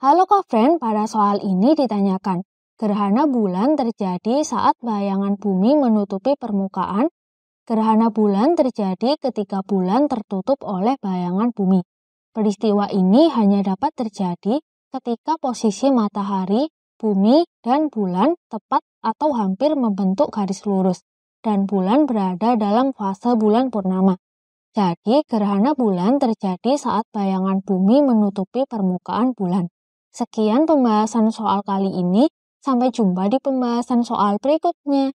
Halo friend, pada soal ini ditanyakan, gerhana bulan terjadi saat bayangan bumi menutupi permukaan, gerhana bulan terjadi ketika bulan tertutup oleh bayangan bumi. Peristiwa ini hanya dapat terjadi ketika posisi matahari, bumi, dan bulan tepat atau hampir membentuk garis lurus, dan bulan berada dalam fase bulan purnama. Jadi, gerhana bulan terjadi saat bayangan bumi menutupi permukaan bulan. Sekian pembahasan soal kali ini, sampai jumpa di pembahasan soal berikutnya.